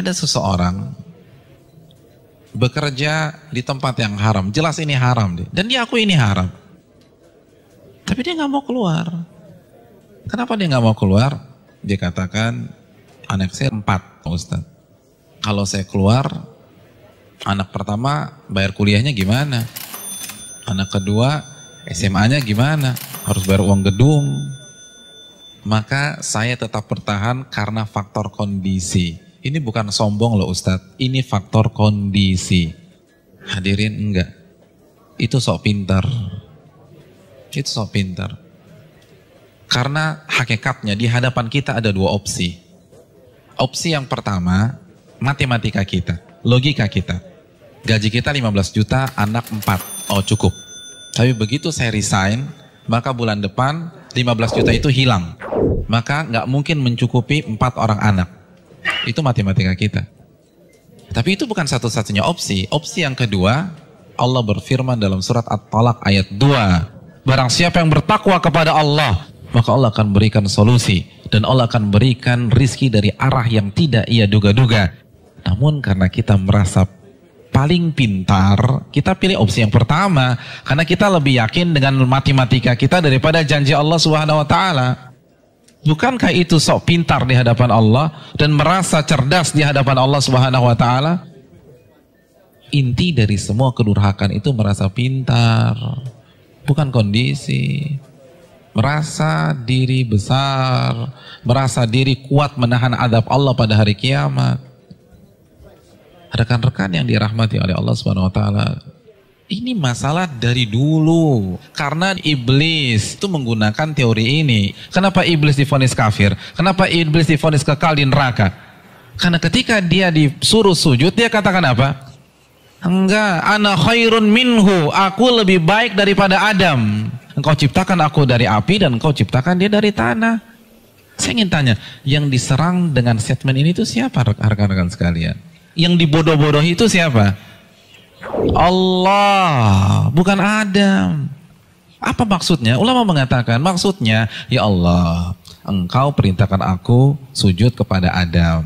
ada seseorang bekerja di tempat yang haram. Jelas ini haram. Dan dia aku ini haram. Tapi dia nggak mau keluar. Kenapa dia nggak mau keluar? Dia katakan anak saya empat, Ustaz. Kalau saya keluar, anak pertama bayar kuliahnya gimana? Anak kedua SMA-nya gimana? Harus bayar uang gedung. Maka saya tetap bertahan karena faktor kondisi ini bukan sombong loh Ustadz, ini faktor kondisi. Hadirin enggak. Itu sok pintar. Itu sok pintar. Karena hakikatnya di hadapan kita ada dua opsi. Opsi yang pertama, matematika kita, logika kita. Gaji kita 15 juta, anak 4. Oh cukup. Tapi begitu saya resign, maka bulan depan 15 juta itu hilang. Maka nggak mungkin mencukupi empat orang anak. Itu matematika kita. Tapi itu bukan satu-satunya opsi. Opsi yang kedua, Allah berfirman dalam surat At-Talaq ayat 2. Barang siapa yang bertakwa kepada Allah, maka Allah akan berikan solusi. Dan Allah akan berikan rizki dari arah yang tidak ia duga-duga. Namun karena kita merasa paling pintar, kita pilih opsi yang pertama. Karena kita lebih yakin dengan matematika kita daripada janji Allah subhanahu wa ta'ala. Bukankah itu sok pintar di hadapan Allah dan merasa cerdas di hadapan Allah Subhanahu wa taala? Inti dari semua kedurhakan itu merasa pintar, bukan kondisi. Merasa diri besar, merasa diri kuat menahan adab Allah pada hari kiamat. Rekan-rekan yang dirahmati oleh Allah Subhanahu wa taala, ini masalah dari dulu. Karena iblis itu menggunakan teori ini. Kenapa iblis difonis kafir? Kenapa iblis difonis kekal di neraka? Karena ketika dia disuruh sujud, dia katakan apa? Enggak, ana khairun minhu. Aku lebih baik daripada Adam. Engkau ciptakan aku dari api dan engkau ciptakan dia dari tanah. Saya ingin tanya, yang diserang dengan statement ini itu siapa rekan-rekan sekalian? Yang dibodoh-bodohi itu siapa? Allah, bukan Adam. Apa maksudnya? Ulama mengatakan maksudnya, ya Allah, engkau perintahkan aku sujud kepada Adam.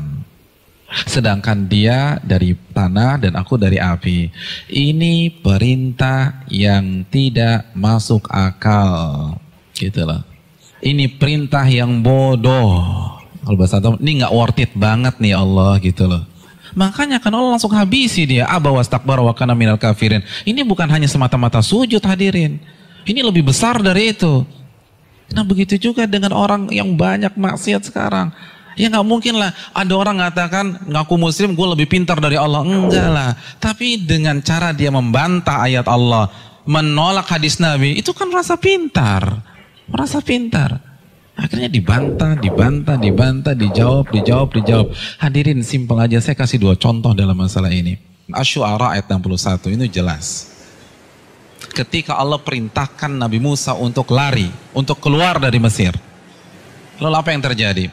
Sedangkan dia dari tanah dan aku dari api. Ini perintah yang tidak masuk akal. gitulah. Ini perintah yang bodoh. Kalau bahasa ini nggak worth it banget nih Allah gitu loh. Makanya kan Allah langsung habisi dia. Aba was takbar wa kana minal kafirin. Ini bukan hanya semata-mata sujud hadirin. Ini lebih besar dari itu. Nah begitu juga dengan orang yang banyak maksiat sekarang. Ya nggak mungkin lah ada orang mengatakan ngaku muslim gue lebih pintar dari Allah. Enggak lah. Tapi dengan cara dia membantah ayat Allah. Menolak hadis Nabi. Itu kan rasa pintar. Rasa pintar. Akhirnya dibantah, dibantah, dibantah, dijawab, dijawab, dijawab. Hadirin simpel aja, saya kasih dua contoh dalam masalah ini. Asyuara ayat 61, ini jelas. Ketika Allah perintahkan Nabi Musa untuk lari, untuk keluar dari Mesir. Lalu apa yang terjadi?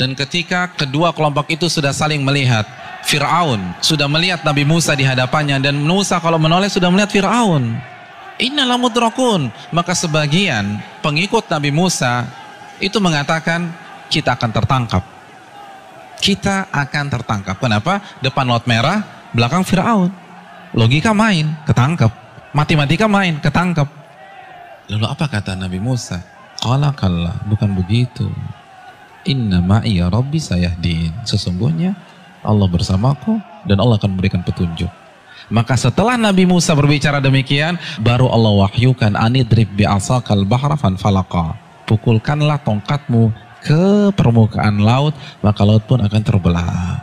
Dan ketika kedua kelompok itu sudah saling melihat, Fir'aun sudah melihat Nabi Musa di hadapannya dan Musa kalau menoleh sudah melihat Fir'aun. Innalah mudrakun. Maka sebagian pengikut Nabi Musa itu mengatakan kita akan tertangkap. Kita akan tertangkap. Kenapa? Depan laut merah, belakang Firaun. Logika main, ketangkap. Matematika main, ketangkap Lalu apa kata Nabi Musa? Kala kala, bukan begitu. Inna ma'iya rabbi sayahdin. Sesungguhnya Allah bersamaku dan Allah akan memberikan petunjuk. Maka setelah Nabi Musa berbicara demikian, baru Allah wahyukan anidrib bi'asakal bahra fan pukulkanlah tongkatmu ke permukaan laut, maka laut pun akan terbelah.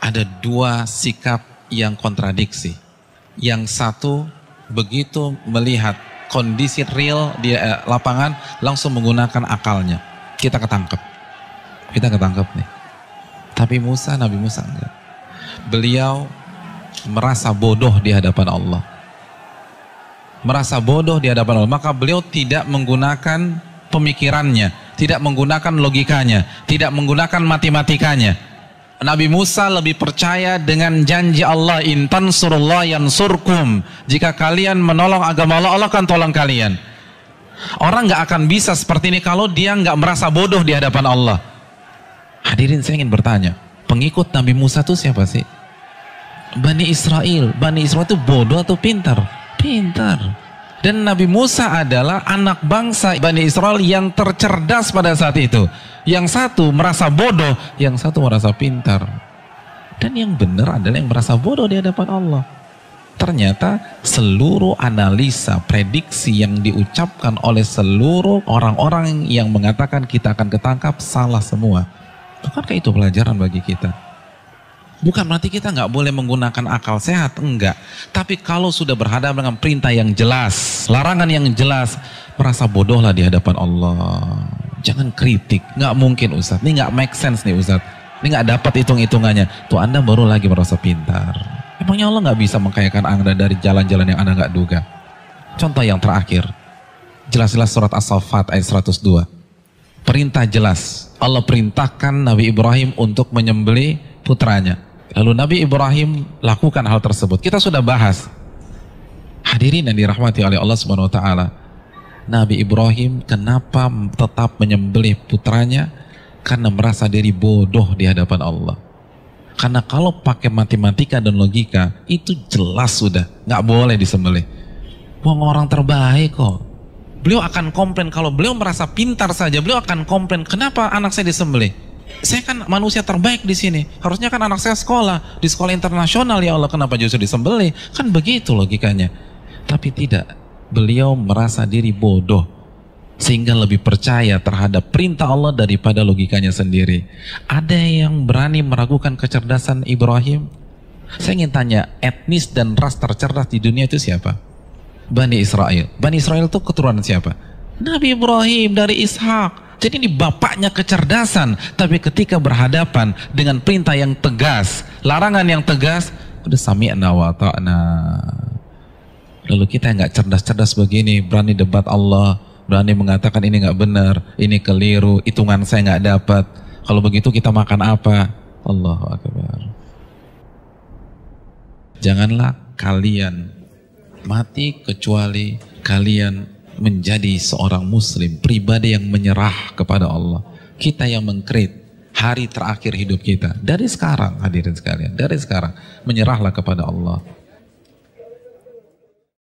Ada dua sikap yang kontradiksi. Yang satu, begitu melihat kondisi real di eh, lapangan, langsung menggunakan akalnya. Kita ketangkep. Kita ketangkep nih. Tapi Musa, Nabi Musa enggak. Beliau merasa bodoh di hadapan Allah merasa bodoh di hadapan Allah. Maka beliau tidak menggunakan pemikirannya, tidak menggunakan logikanya, tidak menggunakan matematikanya. Nabi Musa lebih percaya dengan janji Allah intan surullah yang surkum. Jika kalian menolong agama Allah, Allah akan tolong kalian. Orang nggak akan bisa seperti ini kalau dia nggak merasa bodoh di hadapan Allah. Hadirin saya ingin bertanya, pengikut Nabi Musa itu siapa sih? Bani Israel. Bani Israel itu bodoh atau pintar? Pintar. Dan Nabi Musa adalah anak bangsa Bani Israel yang tercerdas pada saat itu. Yang satu merasa bodoh, yang satu merasa pintar. Dan yang benar adalah yang merasa bodoh di hadapan Allah. Ternyata seluruh analisa, prediksi yang diucapkan oleh seluruh orang-orang yang mengatakan kita akan ketangkap salah semua. Bukankah itu pelajaran bagi kita? Bukan berarti kita nggak boleh menggunakan akal sehat, enggak. Tapi kalau sudah berhadapan dengan perintah yang jelas, larangan yang jelas, merasa bodohlah di hadapan Allah. Jangan kritik, nggak mungkin Ustadz. Ini nggak make sense nih Ustadz. Ini nggak dapat hitung-hitungannya. Tuh Anda baru lagi merasa pintar. Emangnya Allah nggak bisa mengkayakan Anda dari jalan-jalan yang Anda nggak duga? Contoh yang terakhir. Jelas-jelas surat As-Saffat ayat 102. Perintah jelas. Allah perintahkan Nabi Ibrahim untuk menyembelih putranya Lalu Nabi Ibrahim lakukan hal tersebut. Kita sudah bahas. Hadirin yang dirahmati oleh Allah Subhanahu wa taala. Nabi Ibrahim kenapa tetap menyembelih putranya? Karena merasa diri bodoh di hadapan Allah. Karena kalau pakai matematika dan logika, itu jelas sudah. nggak boleh disembelih. Wong orang terbaik kok. Beliau akan komplain kalau beliau merasa pintar saja, beliau akan komplain, kenapa anak saya disembelih? saya kan manusia terbaik di sini. Harusnya kan anak saya sekolah di sekolah internasional ya Allah kenapa justru disembelih? Kan begitu logikanya. Tapi tidak. Beliau merasa diri bodoh sehingga lebih percaya terhadap perintah Allah daripada logikanya sendiri. Ada yang berani meragukan kecerdasan Ibrahim? Saya ingin tanya, etnis dan ras tercerdas di dunia itu siapa? Bani Israel. Bani Israel itu keturunan siapa? Nabi Ibrahim dari Ishak jadi ini bapaknya kecerdasan, tapi ketika berhadapan dengan perintah yang tegas, larangan yang tegas, udah sami'na wa ta'na. Lalu kita nggak cerdas-cerdas begini, berani debat Allah, berani mengatakan ini nggak benar, ini keliru, hitungan saya nggak dapat. Kalau begitu kita makan apa? Allah Akbar. Janganlah kalian mati kecuali kalian menjadi seorang muslim, pribadi yang menyerah kepada Allah. Kita yang mengkrit hari terakhir hidup kita. Dari sekarang hadirin sekalian, dari sekarang menyerahlah kepada Allah.